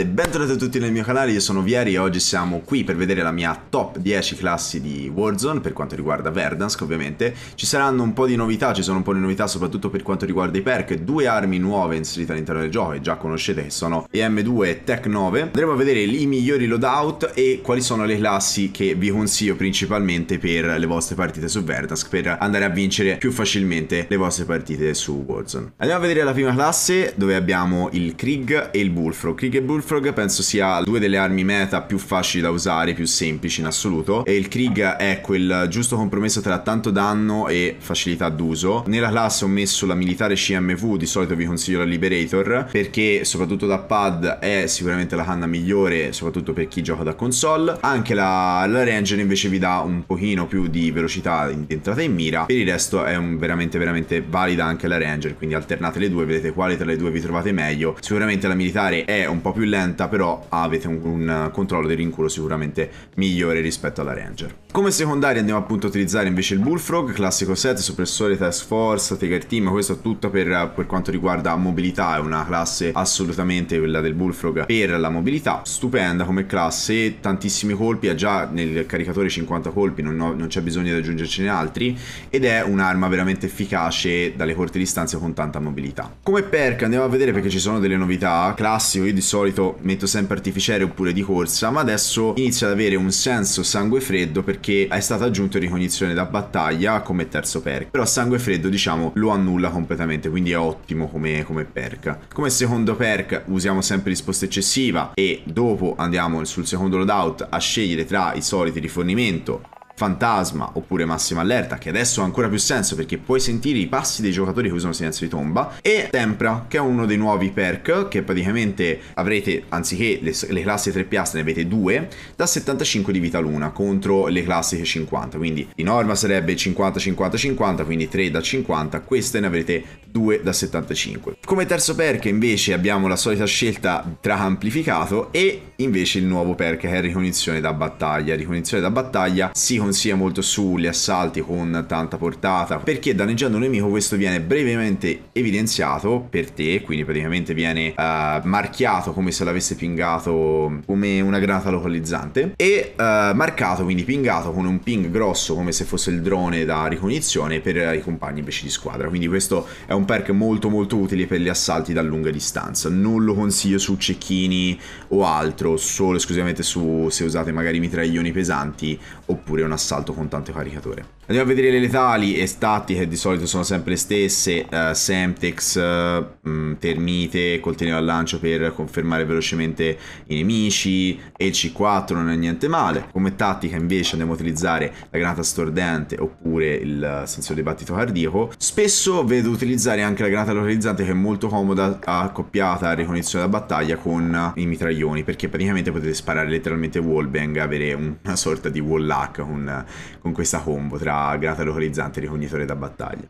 Bentornati a tutti nel mio canale, io sono Vieri e oggi siamo qui per vedere la mia top 10 classi di Warzone per quanto riguarda Verdansk ovviamente Ci saranno un po' di novità, ci sono un po' di novità soprattutto per quanto riguarda i perk Due armi nuove inserite all'interno del gioco che già conoscete che sono EM2 e Tech 9 Andremo a vedere i migliori loadout e quali sono le classi che vi consiglio principalmente per le vostre partite su Verdansk Per andare a vincere più facilmente le vostre partite su Warzone Andiamo a vedere la prima classe dove abbiamo il Krieg e il Bullfrog Krieg e Bullfrog Bullfrog penso sia due delle armi meta più facili da usare, più semplici in assoluto e il Krieg è quel giusto compromesso tra tanto danno e facilità d'uso. Nella classe ho messo la militare CMV, di solito vi consiglio la Liberator perché soprattutto da pad è sicuramente la canna migliore, soprattutto per chi gioca da console. Anche la, la Ranger invece vi dà un pochino più di velocità di entrata in mira, per il resto è un, veramente veramente valida anche la Ranger, quindi alternate le due, vedete quale tra le due vi trovate meglio. Sicuramente la militare è un po' più lenta, però avete un, un controllo del rinculo sicuramente migliore rispetto alla Ranger. Come secondaria andiamo appunto a utilizzare invece il Bullfrog, classico set, suppressore, task force, tiger team, questo tutto per, per quanto riguarda mobilità, è una classe assolutamente quella del Bullfrog per la mobilità, stupenda come classe, tantissimi colpi, ha già nel caricatore 50 colpi, non, ho, non c'è bisogno di aggiungercene altri, ed è un'arma veramente efficace dalle corte distanze con tanta mobilità. Come perk andiamo a vedere perché ci sono delle novità, classico, io di solito solito metto sempre artificiere oppure di corsa, ma adesso inizia ad avere un senso sangue freddo perché è stato aggiunto ricognizione da battaglia come terzo perk. Però sangue freddo diciamo lo annulla completamente, quindi è ottimo come, come perk. Come secondo perk usiamo sempre risposta eccessiva e dopo andiamo sul secondo loadout a scegliere tra i soliti rifornimento Fantasma oppure Massima Allerta, che adesso ha ancora più senso perché puoi sentire i passi dei giocatori che usano Silenzio di Tomba, e Tempra, che è uno dei nuovi perk che praticamente avrete, anziché le, le classi 3 piastre, ne avete 2, da 75 di vita l'una contro le classiche 50, quindi di norma sarebbe 50-50-50, quindi 3 da 50, queste ne avrete 2 da 75. Come terzo perk invece abbiamo la solita scelta tra amplificato e invece il nuovo perk che è ricognizione da battaglia. Ricognizione da battaglia si consiglia molto sugli assalti con tanta portata perché danneggiando un nemico questo viene brevemente evidenziato per te, quindi praticamente viene uh, marchiato come se l'avesse pingato come una granata localizzante e uh, marcato, quindi pingato con un ping grosso come se fosse il drone da ricognizione per i compagni invece di squadra. Quindi questo è un un perk molto molto utile per gli assalti da lunga distanza. Non lo consiglio su cecchini o altro, solo esclusivamente su se usate magari mitraglioni pesanti oppure un assalto con tanto caricatore. Andiamo a vedere le letali e stati che di solito sono sempre le stesse, uh, Semtex, uh, eh, mh, mm, Termite, coltello al lancio per confermare velocemente i nemici, e C4 non è niente male. Come tattica invece andiamo a utilizzare la granata stordente oppure il sensore di battito cardiaco. Spesso vedo utilizzare anche la granata localizzante che è molto comoda accoppiata a ricognizione da battaglia con i mitraglioni perché praticamente potete sparare letteralmente wallbang, avere una sorta di wall hack con, con questa combo tra a granata localizzante ricognitore da battaglia.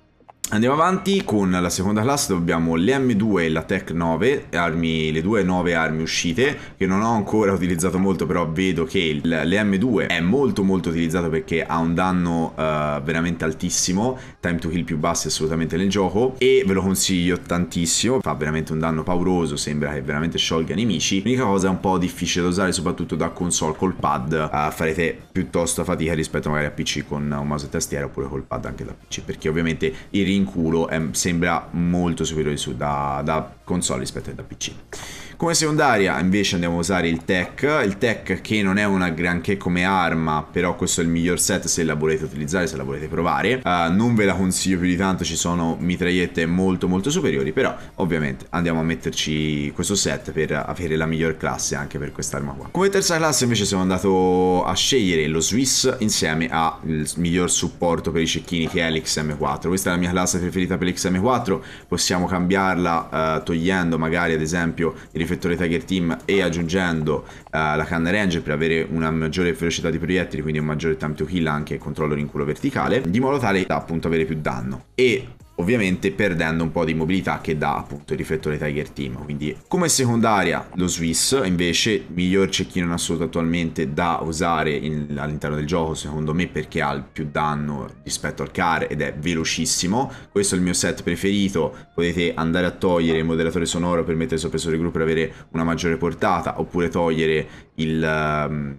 Andiamo avanti con la seconda classe dove abbiamo le M2 e la Tech 9, armi, le due nuove armi uscite che non ho ancora utilizzato molto però vedo che il, le M2 è molto molto utilizzato perché ha un danno uh, veramente altissimo, time to kill più bassi assolutamente nel gioco e ve lo consiglio tantissimo, fa veramente un danno pauroso, sembra che veramente sciolga nemici, l'unica cosa è un po' difficile da usare soprattutto da console col pad, uh, farete piuttosto fatica rispetto magari a PC con un mouse e tastiera oppure col pad anche da PC perché ovviamente il ring in culo è, ehm, sembra molto superiore su, da, da console rispetto a da PC. Come secondaria invece andiamo a usare il tech, il tech che non è una granché come arma, però questo è il miglior set se la volete utilizzare, se la volete provare. Uh, non ve la consiglio più di tanto, ci sono mitragliette molto molto superiori, però ovviamente andiamo a metterci questo set per avere la miglior classe anche per quest'arma qua. Come terza classe invece siamo andato a scegliere lo Swiss insieme al miglior supporto per i cecchini che è l'XM4. Questa è la mia classe preferita per l'XM4, possiamo cambiarla uh, togliendo magari ad esempio il riflettore Tiger Team e aggiungendo uh, la canna range per avere una maggiore velocità di proiettili, quindi un maggiore time to kill anche controllo rinculo verticale, di modo tale da appunto avere più danno. E ovviamente perdendo un po' di mobilità che dà appunto il riflettore Tiger Team. Quindi come secondaria lo Swiss invece, miglior cecchino in assoluto attualmente da usare all'interno del gioco secondo me perché ha il più danno rispetto al car ed è velocissimo. Questo è il mio set preferito, potete andare a togliere il moderatore sonoro per mettere il soppressore gruppo per avere una maggiore portata oppure togliere il... Um,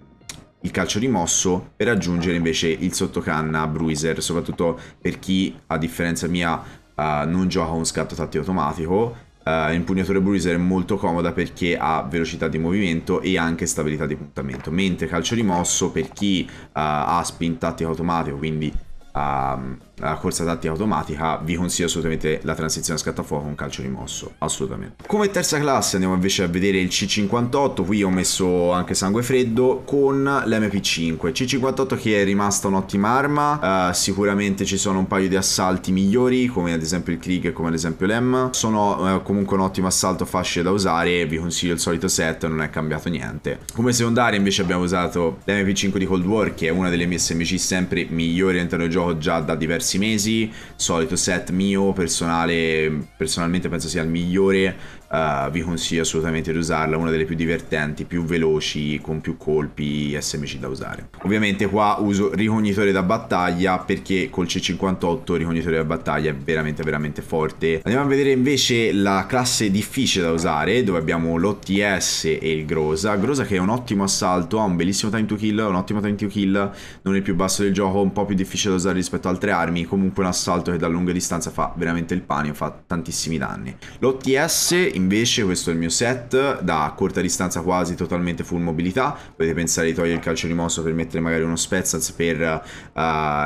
il calcio rimosso per aggiungere invece il sottocanna bruiser, soprattutto per chi a differenza mia uh, non gioca con scatto tattico automatico. Uh, impugnatore bruiser è molto comoda perché ha velocità di movimento e anche stabilità di puntamento, mentre calcio rimosso per chi uh, ha spin tattico automatico, quindi uh, la corsa tattica automatica, vi consiglio assolutamente la transizione a scattafuoco con calcio rimosso, assolutamente. Come terza classe andiamo invece a vedere il C58, qui ho messo anche sangue freddo con l'MP5. C58 che è rimasta un'ottima arma, uh, sicuramente ci sono un paio di assalti migliori come ad esempio il Krieg e come ad esempio l'EM, sono uh, comunque un ottimo assalto facile da usare, vi consiglio il solito set, non è cambiato niente. Come secondaria invece abbiamo usato l'MP5 di Cold War che è una delle mie SMG sempre migliori all'interno del gioco già da diversi diversi mesi, solito set mio, personale, personalmente penso sia il migliore Uh, vi consiglio assolutamente di usarla, una delle più divertenti, più veloci, con più colpi SMC da usare. Ovviamente qua uso ricognitore da battaglia perché col C58 ricognitore da battaglia è veramente veramente forte. Andiamo a vedere invece la classe difficile da usare dove abbiamo l'OTS e il Grosa. Grosa che è un ottimo assalto, ha un bellissimo time to kill, un ottimo time to kill, non il più basso del gioco, un po' più difficile da usare rispetto ad altre armi, comunque un assalto che da lunga distanza fa veramente il panico, fa tantissimi danni. L'OTS invece invece questo è il mio set da corta distanza quasi totalmente full mobilità potete pensare di togliere il calcio rimosso per mettere magari uno Spetsaz per uh,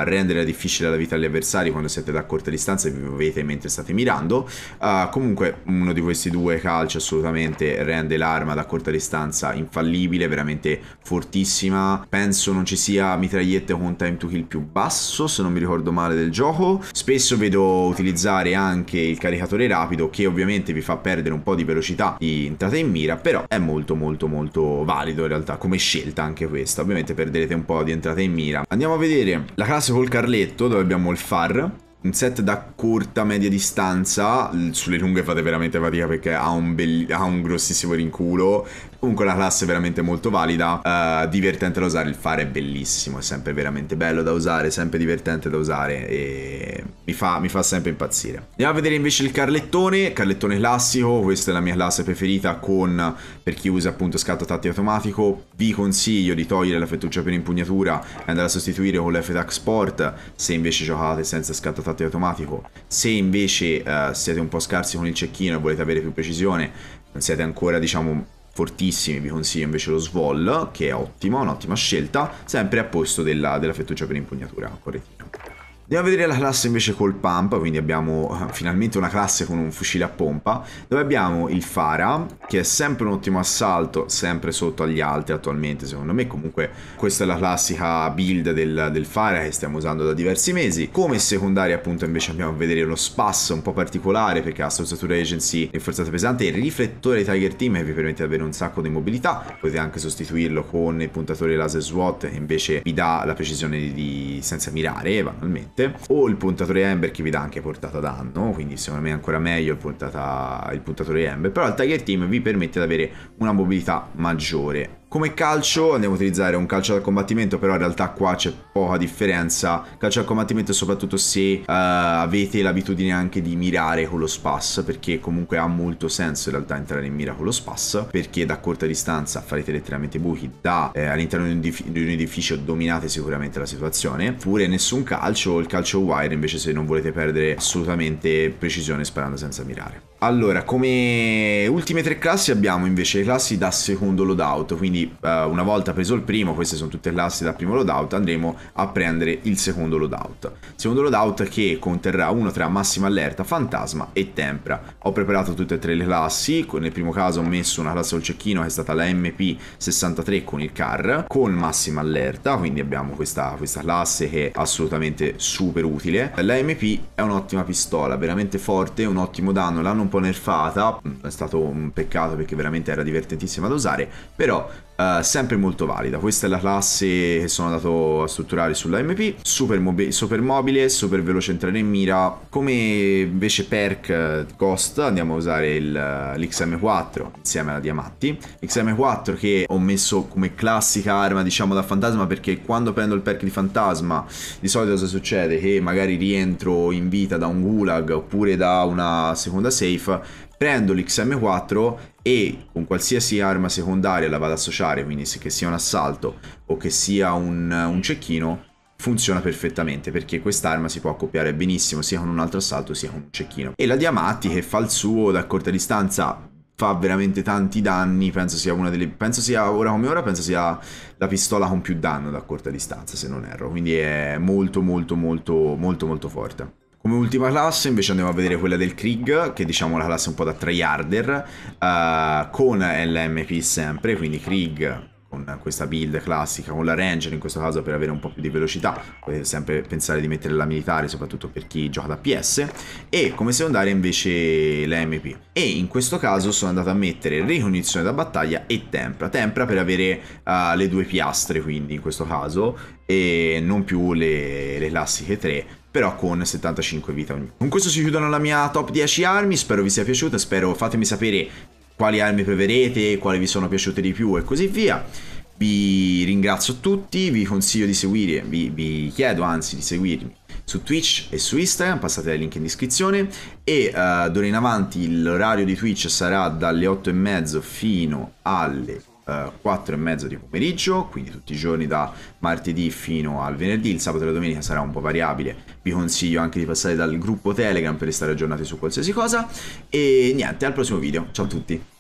rendere difficile la vita agli avversari quando siete da corta distanza e vi muovete mentre state mirando uh, comunque uno di questi due calci assolutamente rende l'arma da corta distanza infallibile veramente fortissima penso non ci sia mitragliette con time to kill più basso se non mi ricordo male del gioco spesso vedo utilizzare anche il caricatore rapido che ovviamente vi fa perdere un po' di velocità di entrata in mira, però è molto molto molto valido in realtà come scelta anche questa. Ovviamente perderete un po' di entrata in mira. Andiamo a vedere la classe col carletto dove abbiamo il far, un set da corta media distanza sulle lunghe fate veramente fatica perché ha un, ha un grossissimo rinculo Comunque la classe è veramente molto valida, uh, divertente da usare, il fare è bellissimo, è sempre veramente bello da usare, sempre divertente da usare e mi fa, mi fa sempre impazzire. Andiamo a vedere invece il Carlettone, Carlettone classico, questa è la mia classe preferita con, per chi usa appunto scatto tatti automatico, vi consiglio di togliere la fettuccia per impugnatura e andare a sostituire con l'F-Tac Sport se invece giocate senza scatto tatti automatico, se invece uh, siete un po' scarsi con il cecchino e volete avere più precisione, non siete ancora diciamo fortissimi, vi consiglio invece lo Svol, che è ottimo, un'ottima scelta, sempre a posto della, della fettuccia per impugnatura, correttino. Andiamo a vedere la classe invece col pump, quindi abbiamo eh, finalmente una classe con un fucile a pompa, dove abbiamo il Fara, che è sempre un ottimo assalto, sempre sotto agli altri attualmente secondo me, comunque questa è la classica build del, del Fara che stiamo usando da diversi mesi. Come secondaria appunto invece andiamo a vedere lo spasso un po' particolare perché ha strozzatura agency e forzata pesante e riflettore Tiger Team che vi permette di avere un sacco di mobilità, potete anche sostituirlo con il puntatore laser SWAT che invece vi dà la precisione di, senza mirare banalmente niente o il puntatore Ember che vi dà anche portata danno quindi secondo me è ancora meglio il, puntata, il puntatore Ember però il Tiger Team vi permette di avere una mobilità maggiore come calcio andiamo a utilizzare un calcio da combattimento, però in realtà qua c'è poca differenza. Calcio da combattimento soprattutto se uh, avete l'abitudine anche di mirare con lo spass, perché comunque ha molto senso in realtà entrare in mira con lo spass, perché da corta distanza farete letteralmente buchi, da eh, all'interno di un, di un, edificio dominate sicuramente la situazione, pure nessun calcio, il calcio wire invece se non volete perdere assolutamente precisione sparando senza mirare. Allora, come ultime tre classi abbiamo invece le classi da secondo loadout, quindi uh, una volta preso il primo, queste sono tutte classi da primo loadout, andremo a prendere il secondo loadout. Secondo loadout che conterrà uno tra massima allerta, fantasma e tempra. Ho preparato tutte e tre le classi, nel primo caso ho messo una classe al cecchino che è stata la MP63 con il car, con massima allerta, quindi abbiamo questa, questa classe che è assolutamente super utile. La MP è un'ottima pistola, veramente forte, un ottimo danno, l'hanno un po' nerfata, è stato un peccato perché veramente era divertentissima da usare, però eh, sempre molto valida. Questa è la classe che sono andato a strutturare sulla MP. Super, super mobile, super veloce entrare in mira. Come invece perk eh, cost andiamo a usare eh, l'XM4 insieme alla Diamatti. XM4 che ho messo come classica arma diciamo da fantasma perché quando prendo il perk di fantasma di solito cosa succede? Che magari rientro in vita da un gulag oppure da una seconda safe prendo l'XM4 e con qualsiasi arma secondaria la vado ad associare, quindi che sia un assalto o che sia un, un cecchino, funziona perfettamente perché quest'arma si può accoppiare benissimo sia con un altro assalto sia con un cecchino. E la Diamatti che fa il suo da corta distanza fa veramente tanti danni, penso sia una delle penso sia ora come ora penso sia la pistola con più danno da corta distanza, se non erro, quindi è molto molto molto molto molto forte. Come ultima classe invece andiamo a vedere quella del Krieg, che diciamo la classe un po' da tryharder, uh, con LMP sempre, quindi Krieg con questa build classica, con la Ranger in questo caso per avere un po' più di velocità, potete sempre pensare di mettere la militare, soprattutto per chi gioca da PS, e come secondaria invece l'MP. E in questo caso sono andato a mettere ricognizione da battaglia e tempra, tempra per avere uh, le due piastre quindi in questo caso, e non più le, le classiche tre, però con 75 vita ognuno. Con questo si chiudono la mia top 10 armi, spero vi sia piaciuta, spero fatemi sapere quali armi preferite, quali vi sono piaciute di più e così via. Vi ringrazio tutti, vi consiglio di seguire, vi, vi chiedo anzi di seguirmi su Twitch e su Instagram, passate dai link in descrizione e uh, d'ora in avanti l'orario di Twitch sarà dalle 8 e mezzo fino alle eh, 4 e mezzo di pomeriggio, quindi tutti i giorni da martedì fino al venerdì, il sabato e la domenica sarà un po' variabile, vi consiglio anche di passare dal gruppo Telegram per restare aggiornati su qualsiasi cosa e niente, al prossimo video, ciao a tutti!